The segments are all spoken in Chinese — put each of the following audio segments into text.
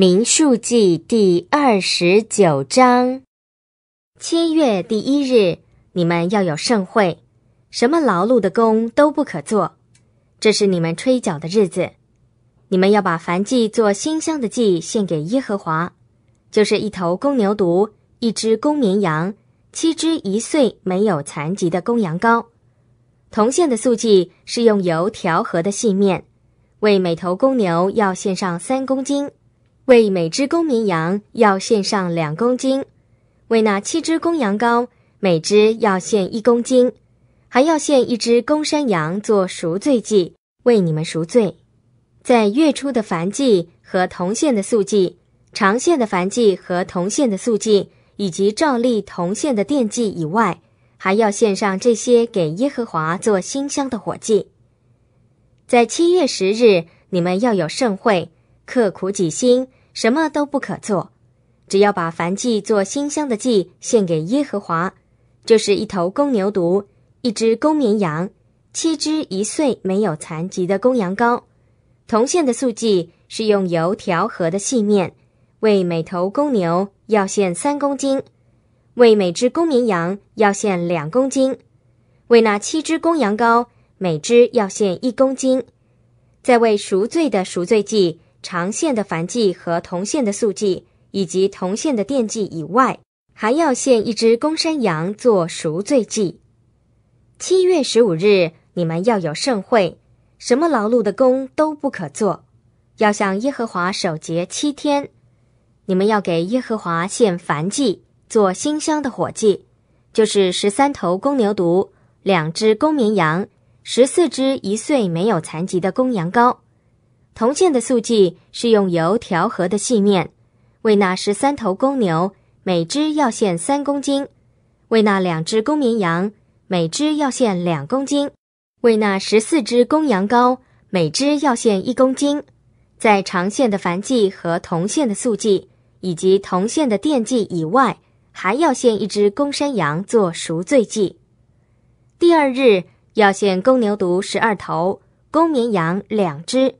民数记第二十九章：七月第一日，你们要有盛会，什么劳碌的工都不可做。这是你们吹角的日子，你们要把凡祭做馨香的祭献给耶和华，就是一头公牛犊，一只公绵羊，七只一岁没有残疾的公羊羔。铜线的素祭是用油调和的细面，为每头公牛要献上三公斤。为每只公绵羊要献上两公斤，为那七只公羊羔每只要献一公斤，还要献一只公山羊做赎罪祭，为你们赎罪。在月初的凡祭和同线的素祭、长线的凡祭和同线的素祭，以及照例同线的奠祭以外，还要献上这些给耶和华做馨香的火祭。在七月十日，你们要有盛会，刻苦己心。什么都不可做，只要把凡祭做馨香的祭献给耶和华，就是一头公牛犊，一只公绵羊，七只一岁没有残疾的公羊羔。铜线的素祭是用油调和的细面，为每头公牛要献三公斤，为每只公绵羊要献两公斤，为那七只公羊羔每只要献一公斤，再为赎罪的赎罪祭。长线的繁祭和铜线的素祭，以及铜线的奠祭以外，还要献一只公山羊做赎罪祭。七月十五日，你们要有盛会，什么劳碌的工都不可做，要向耶和华守节七天。你们要给耶和华献燔祭，做馨香的火祭，就是十三头公牛犊，两只公绵羊，十四只一岁没有残疾的公羊羔。铜线的速记是用油调和的细面，为那十三头公牛，每只要献三公斤；为那两只公绵羊，每只要献两公斤；为那十四只公羊羔，每只要献一公斤。在长线的繁祭和铜线的速记，以及铜线的奠祭以外，还要献一只公山羊做赎罪祭。第二日要献公牛犊十二头，公绵羊两只。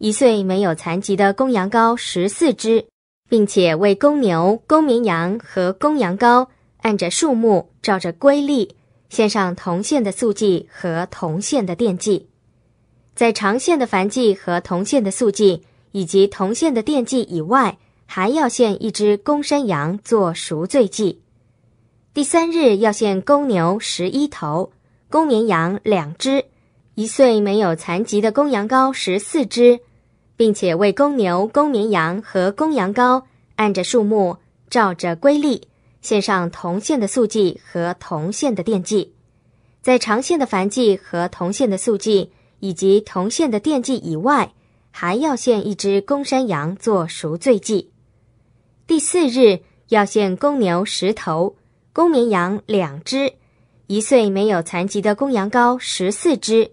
一岁没有残疾的公羊羔十四只，并且为公牛、公绵羊和公羊羔按着数目，照着规例，献上铜线的素祭和铜线的奠祭。在长线的燔祭和铜线的素祭以及铜线的奠祭以外，还要献一只公山羊做赎罪祭。第三日要献公牛十一头，公绵羊两只，一岁没有残疾的公羊羔十四只。并且为公牛、公绵羊和公羊羔按着数目，照着规例，献上铜线的素祭和铜线的奠祭。在长线的燔祭和铜线的素祭以及铜线的奠祭以外，还要献一只公山羊做赎罪祭。第四日要献公牛十头，公绵羊两只，一岁没有残疾的公羊羔十四只，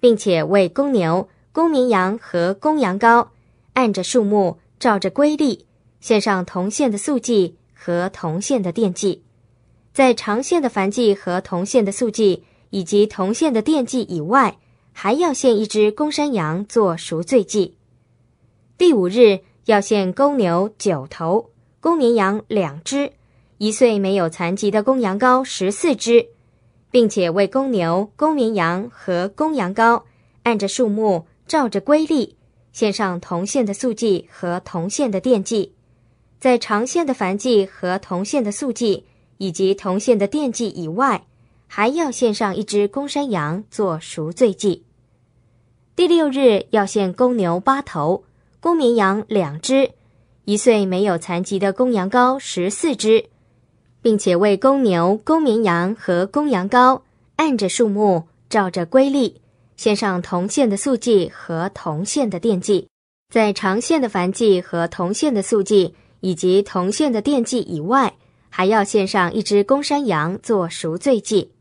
并且为公牛。公绵羊和公羊羔，按着数目，照着规例，献上铜线的素祭和铜线的奠祭。在长线的燔祭和铜线的素祭以及铜线的奠祭以外，还要献一只公山羊做赎罪祭。第五日要献公牛九头，公绵羊两只，一岁没有残疾的公羊羔十四只，并且为公牛、公绵羊和公羊羔按着数目。照着规例，献上铜线的速记和铜线的奠祭，在长线的繁祭和铜线的速记以及铜线的奠祭以外，还要献上一只公山羊做赎罪祭。第六日要献公牛八头，公绵羊两只，一岁没有残疾的公羊羔十四只，并且为公牛、公绵羊和公羊羔按着数目照着规例。献上铜线的速记和铜线的奠祭，在长线的繁祭和铜线的速记以及铜线的奠祭以外，还要献上一只公山羊做赎罪祭。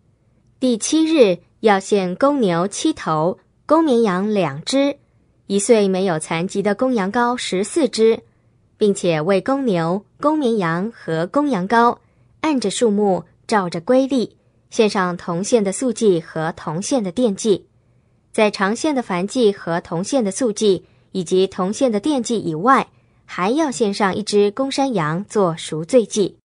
第七日要献公牛七头、公绵羊两只、一岁没有残疾的公羊羔十四只，并且为公牛、公绵羊和公羊羔按着数目照着规例献上铜线的速记和铜线的奠祭。在长线的繁祭和铜线的素祭以及铜线的奠祭以外，还要献上一只公山羊做赎罪祭。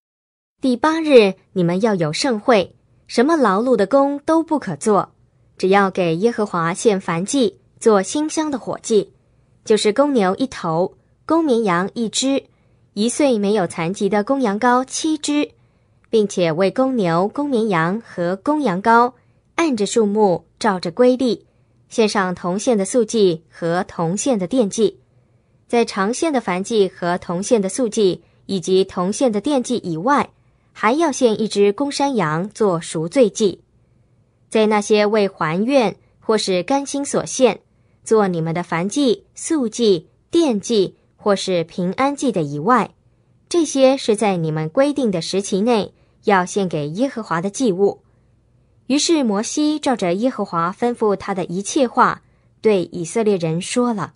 第八日，你们要有盛会，什么劳碌的工都不可做，只要给耶和华献燔祭，做馨香的火祭，就是公牛一头、公绵羊一只、一岁没有残疾的公羊羔七只，并且为公牛、公绵羊和公羊羔按着数目照着规律。献上铜线的素记和铜线的奠祭，在长线的繁祭和铜线的素记以及铜线的奠祭以外，还要献一只公山羊做赎罪祭。在那些为还愿或是甘心所献，做你们的凡祭、素祭、奠祭或是平安祭的以外，这些是在你们规定的时期内要献给耶和华的祭物。于是摩西照着耶和华吩咐他的一切话，对以色列人说了。